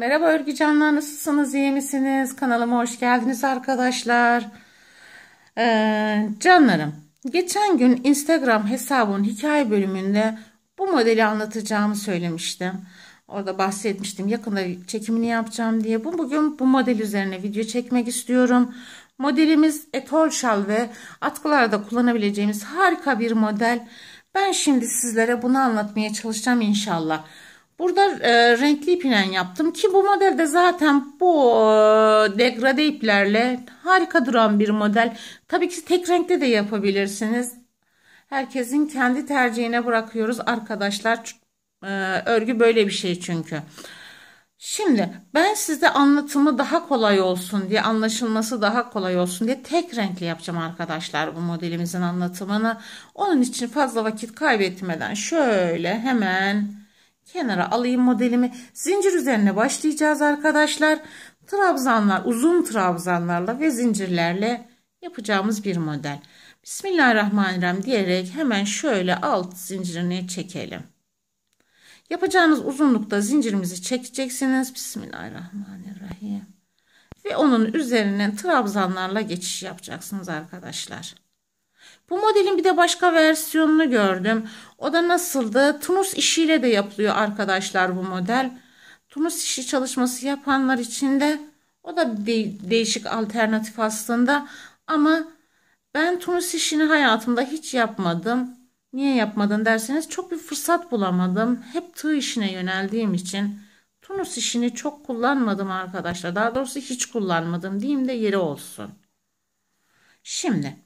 Merhaba örgücanlar nasılsınız iyi misiniz kanalıma hoş geldiniz arkadaşlar ee, canlarım geçen gün instagram hesabının hikaye bölümünde bu modeli anlatacağımı söylemiştim orada bahsetmiştim yakında çekimini yapacağım diye bu bugün bu model üzerine video çekmek istiyorum modelimiz etol şal ve atkılarda kullanabileceğimiz harika bir model ben şimdi sizlere bunu anlatmaya çalışacağım inşallah Burada e, renkli iple yaptım ki bu modelde zaten bu e, degrade iplerle harika duran bir model. Tabii ki tek renkte de yapabilirsiniz. Herkesin kendi tercihine bırakıyoruz arkadaşlar. E, örgü böyle bir şey çünkü. Şimdi ben size anlatımı daha kolay olsun diye anlaşılması daha kolay olsun diye tek renkli yapacağım arkadaşlar bu modelimizin anlatımını. Onun için fazla vakit kaybetmeden şöyle hemen kenara alayım modelimi. Zincir üzerine başlayacağız arkadaşlar. Trabzanlar uzun trabzanlarla ve zincirlerle yapacağımız bir model. Bismillahirrahmanirrahim diyerek hemen şöyle alt zincirini çekelim. Yapacağınız uzunlukta zincirimizi çekeceksiniz. Bismillahirrahmanirrahim. Ve onun üzerine trabzanlarla geçiş yapacaksınız arkadaşlar. Bu modelin bir de başka versiyonunu gördüm. O da nasıldı? Tunus işiyle de yapılıyor arkadaşlar bu model. Tunus işi çalışması yapanlar için de o da bir değişik alternatif aslında. Ama ben Tunus işini hayatımda hiç yapmadım. Niye yapmadın derseniz çok bir fırsat bulamadım. Hep tığ işine yöneldiğim için. Tunus işini çok kullanmadım arkadaşlar. Daha doğrusu hiç kullanmadım diyeyim de yeri olsun. Şimdi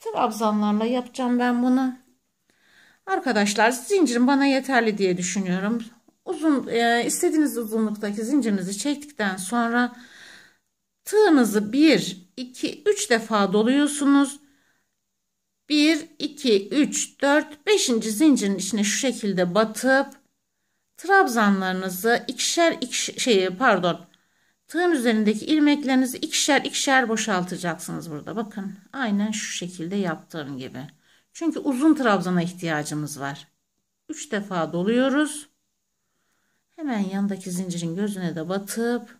Trabzanlarla yapacağım ben bunu. Arkadaşlar zincirim bana yeterli diye düşünüyorum. Uzun e, istediğiniz uzunluktaki zincirinizi çektikten sonra tığınızı 1 2 3 defa doluyorsunuz. 1 2 3 4 5. zincirin içine şu şekilde batıp trabzanlarınızı ikişer iki şeyi pardon Tığın üzerindeki ilmeklerinizi ikişer ikişer boşaltacaksınız burada. Bakın aynen şu şekilde yaptığım gibi. Çünkü uzun trabzana ihtiyacımız var. 3 defa doluyoruz. Hemen yanındaki zincirin gözüne de batıp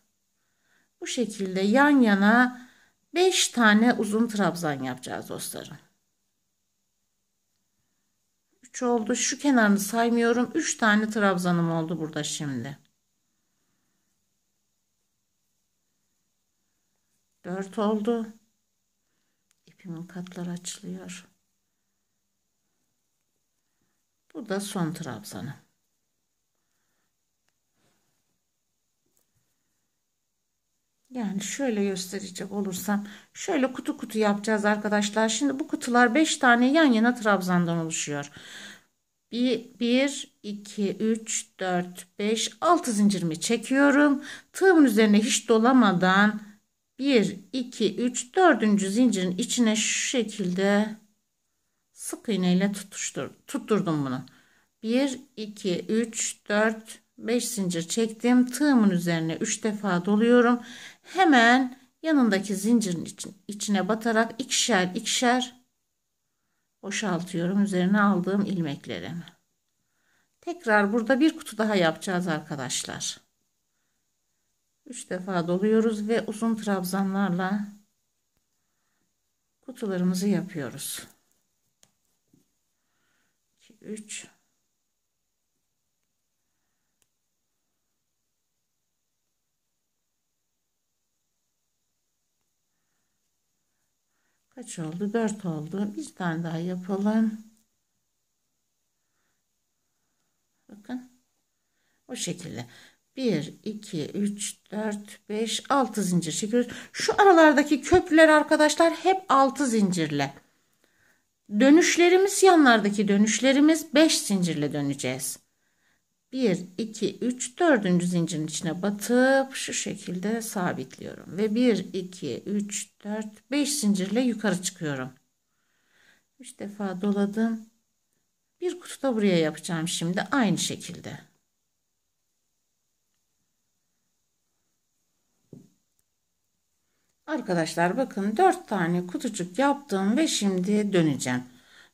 bu şekilde yan yana 5 tane uzun trabzan yapacağız dostlarım. 3 oldu. Şu kenarını saymıyorum. 3 tane trabzanım oldu burada şimdi. Dört oldu. İpimin katları açılıyor. Bu da son trabzanım. Yani şöyle gösterecek olursam şöyle kutu kutu yapacağız arkadaşlar. Şimdi bu kutular 5 tane yan yana trabzandan oluşuyor. 1 2 3 4 5 6 zincirimi çekiyorum. Tığımın üzerine hiç dolamadan 1, 2, 3, 4. zincirin içine şu şekilde sık iğne ile tutuştur, tutturdum bunu. 1, 2, 3, 4, 5 zincir çektim. Tığımın üzerine 3 defa doluyorum. Hemen yanındaki zincirin için, içine batarak ikişer ikişer boşaltıyorum üzerine aldığım ilmekleri. Tekrar burada bir kutu daha yapacağız arkadaşlar. 3 defa doluyoruz ve uzun trabzanlarla kutularımızı yapıyoruz. 2 3 Kaç oldu? 4 oldu. Bir tane daha yapalım. Bakın. O şekilde. 1, 2, 3, 4, 5, 6 zincir çekiyoruz. Şu aralardaki köprüler arkadaşlar hep 6 zincirle. Dönüşlerimiz yanlardaki dönüşlerimiz 5 zincirle döneceğiz. 1, 2, 3, 4. zincirin içine batıp şu şekilde sabitliyorum. Ve 1, 2, 3, 4, 5 zincirle yukarı çıkıyorum. 3 defa doladım. Bir kutu da buraya yapacağım şimdi aynı şekilde. Arkadaşlar bakın 4 tane kutucuk yaptım ve şimdi döneceğim.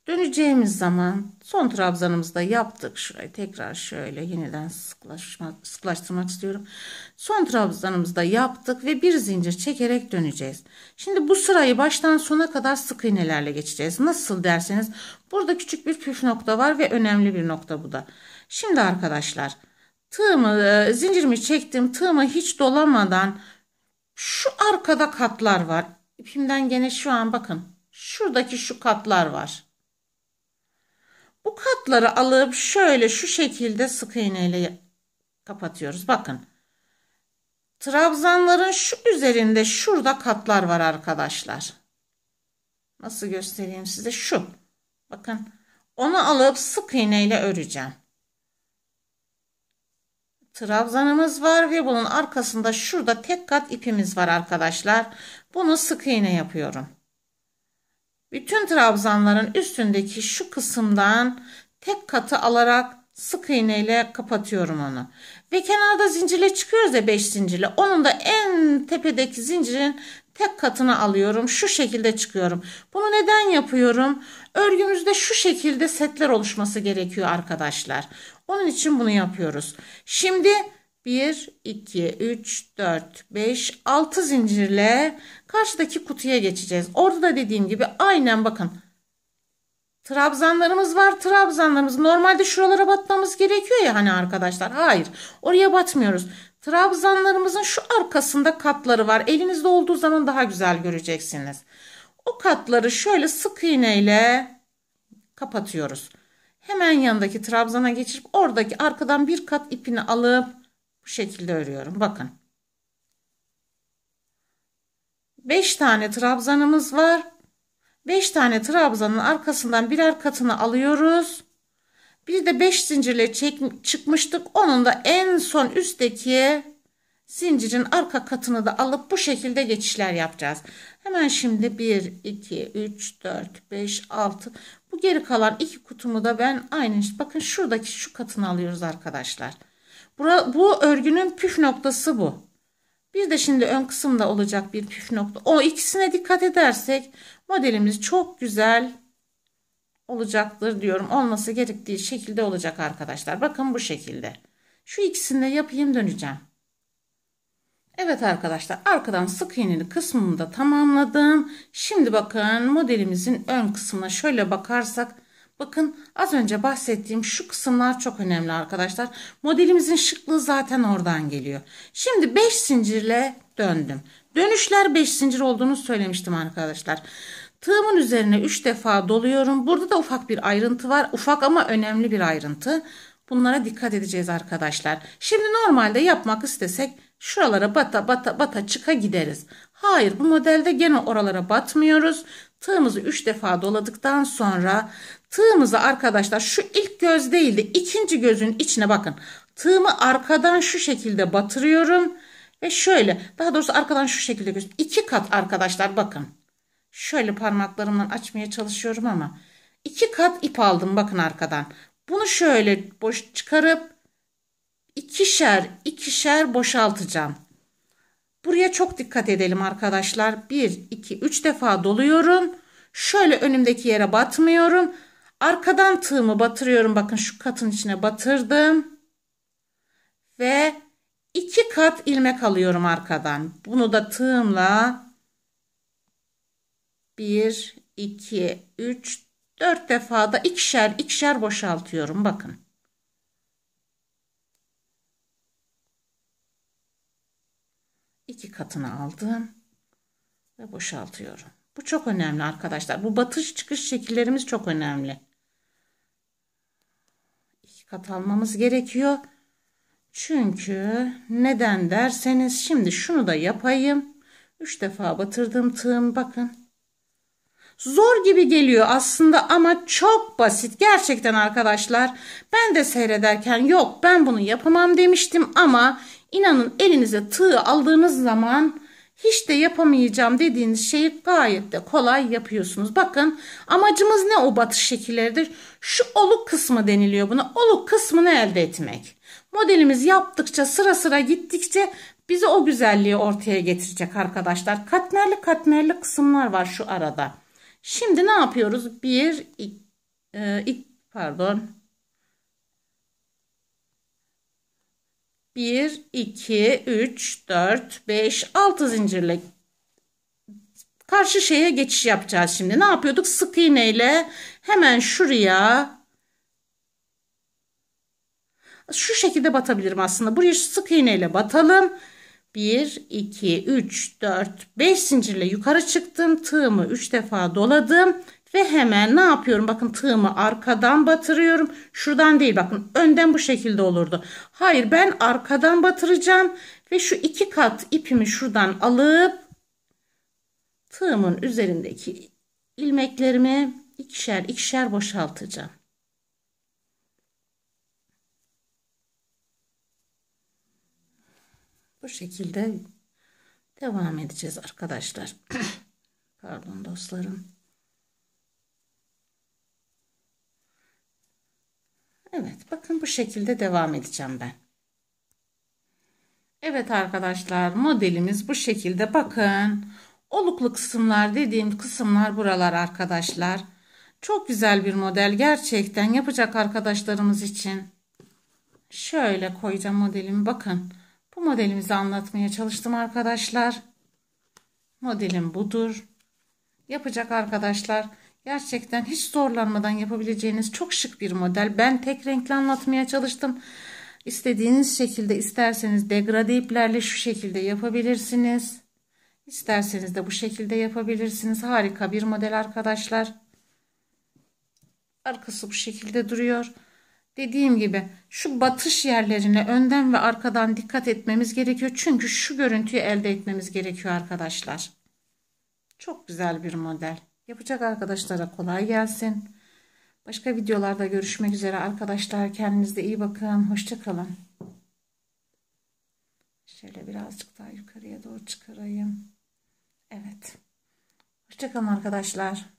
Döneceğimiz zaman son trabzanımızda yaptık. Şurayı tekrar şöyle yeniden sıklaştırmak istiyorum. Son trabzanımızda yaptık ve bir zincir çekerek döneceğiz. Şimdi bu sırayı baştan sona kadar sık iğnelerle geçeceğiz. Nasıl derseniz burada küçük bir püf nokta var ve önemli bir nokta bu da. Şimdi arkadaşlar tığımı e, zincirimi çektim. Tığımı hiç dolamadan şu arkada katlar var. İpimden gene şu an bakın. Şuradaki şu katlar var. Bu katları alıp şöyle şu şekilde sık iğneyle kapatıyoruz. Bakın. Trabzanların şu üzerinde şurada katlar var arkadaşlar. Nasıl göstereyim size? Şu. Bakın. Onu alıp sık iğneyle öreceğim trabzanımız var ve bunun arkasında şurada tek kat ipimiz var arkadaşlar. Bunu sık iğne yapıyorum. Bütün trabzanların üstündeki şu kısımdan tek katı alarak sık iğne ile kapatıyorum onu. Ve kenarda zincirle çıkıyoruz ya 5 zincirle. Onun da en tepedeki zincirin tek katını alıyorum. Şu şekilde çıkıyorum. Bunu neden yapıyorum? Örgümüzde şu şekilde setler oluşması gerekiyor arkadaşlar. Onun için bunu yapıyoruz. Şimdi 1, 2, 3, 4, 5, 6 zincirle karşıdaki kutuya geçeceğiz. Orada da dediğim gibi aynen bakın Trabzanlarımız var trabzanlarımız. Normalde şuralara batmamız gerekiyor ya hani arkadaşlar. Hayır oraya batmıyoruz. Trabzanlarımızın şu arkasında katları var. Elinizde olduğu zaman daha güzel göreceksiniz. O katları şöyle sık iğneyle kapatıyoruz. Hemen yanındaki trabzana geçirip oradaki arkadan bir kat ipini alıp bu şekilde örüyorum. Bakın. 5 tane trabzanımız var. 5 tane trabzanın arkasından birer katını alıyoruz. Bir de 5 zincirle çek, çıkmıştık. Onun da en son üstteki zincirin arka katını da alıp bu şekilde geçişler yapacağız. Hemen şimdi 1, 2, 3, 4, 5, 6. Bu geri kalan iki kutumu da ben aynı bakın şuradaki şu katını alıyoruz arkadaşlar. Bura, bu örgünün püf noktası bu. Bir de şimdi ön kısımda olacak bir püf nokta. O ikisine dikkat edersek modelimiz çok güzel olacaktır diyorum. Olması gerektiği şekilde olacak arkadaşlar. Bakın bu şekilde. Şu ikisini de yapayım döneceğim. Evet arkadaşlar arkadan sık iğneli kısmını da tamamladım. Şimdi bakın modelimizin ön kısmına şöyle bakarsak Bakın az önce bahsettiğim şu kısımlar çok önemli arkadaşlar. Modelimizin şıklığı zaten oradan geliyor. Şimdi 5 zincirle döndüm. Dönüşler 5 zincir olduğunu söylemiştim arkadaşlar. Tığımın üzerine 3 defa doluyorum. Burada da ufak bir ayrıntı var. Ufak ama önemli bir ayrıntı. Bunlara dikkat edeceğiz arkadaşlar. Şimdi normalde yapmak istesek şuralara bata bata bata çıka gideriz. Hayır bu modelde gene oralara batmıyoruz. Tığımızı 3 defa doladıktan sonra tığımızı arkadaşlar şu ilk göz değil de ikinci gözün içine bakın. Tığımı arkadan şu şekilde batırıyorum ve şöyle daha doğrusu arkadan şu şekilde göz. iki kat arkadaşlar bakın. Şöyle parmaklarımdan açmaya çalışıyorum ama iki kat ip aldım bakın arkadan. Bunu şöyle boş çıkarıp ikişer ikişer boşaltacağım. Buraya çok dikkat edelim arkadaşlar. 1, 2, 3 defa doluyorum. Şöyle önümdeki yere batmıyorum. Arkadan tığımı batırıyorum. Bakın şu katın içine batırdım. Ve 2 kat ilmek alıyorum arkadan. Bunu da tığımla 1, 2, 3, 4 defada ikişer ikişer boşaltıyorum. Bakın. iki katını aldım ve boşaltıyorum. Bu çok önemli arkadaşlar. Bu batış çıkış şekillerimiz çok önemli. İki kat almamız gerekiyor. Çünkü neden derseniz şimdi şunu da yapayım. Üç defa batırdım tığım bakın. Zor gibi geliyor aslında ama çok basit gerçekten arkadaşlar. Ben de seyrederken yok ben bunu yapamam demiştim ama İnanın elinize tığı aldığınız zaman hiç de yapamayacağım dediğiniz şeyi gayet de kolay yapıyorsunuz. Bakın amacımız ne o batış şekilleridir? Şu oluk kısmı deniliyor buna. Oluk kısmını elde etmek. Modelimiz yaptıkça sıra sıra gittikçe bize o güzelliği ortaya getirecek arkadaşlar. Katmerli katmerli kısımlar var şu arada. Şimdi ne yapıyoruz? 1 2 e, pardon 1, 2, 3, 4, 5, 6 zincirle karşı şeye geçiş yapacağız şimdi. Ne yapıyorduk? Sık iğneyle hemen şuraya şu şekilde batabilirim aslında. Buraya sık iğneyle batalım. 1, 2, 3, 4, 5 zincirle yukarı çıktım. Tığımı 3 defa doladım. Ve hemen ne yapıyorum? Bakın tığımı arkadan batırıyorum. Şuradan değil bakın önden bu şekilde olurdu. Hayır ben arkadan batıracağım. Ve şu iki kat ipimi şuradan alıp tığımın üzerindeki ilmeklerimi ikişer ikişer boşaltacağım. Bu şekilde devam edeceğiz arkadaşlar. Pardon dostlarım. Evet bakın bu şekilde devam edeceğim ben. Evet arkadaşlar modelimiz bu şekilde bakın. Oluklu kısımlar dediğim kısımlar buralar arkadaşlar. Çok güzel bir model gerçekten yapacak arkadaşlarımız için. Şöyle koyacağım modelimi bakın. Bu modelimizi anlatmaya çalıştım arkadaşlar. Modelim budur. Yapacak arkadaşlar. Gerçekten hiç zorlanmadan yapabileceğiniz çok şık bir model. Ben tek renkli anlatmaya çalıştım. İstediğiniz şekilde isterseniz degrade iplerle şu şekilde yapabilirsiniz. İsterseniz de bu şekilde yapabilirsiniz. Harika bir model arkadaşlar. Arkası bu şekilde duruyor. Dediğim gibi şu batış yerlerine önden ve arkadan dikkat etmemiz gerekiyor. Çünkü şu görüntüyü elde etmemiz gerekiyor arkadaşlar. Çok güzel bir model. Yapacak arkadaşlara kolay gelsin. Başka videolarda görüşmek üzere arkadaşlar. Kendinize iyi bakın. Hoşçakalın. Şöyle birazcık daha yukarıya doğru çıkarayım. Evet. Hoşçakalın arkadaşlar.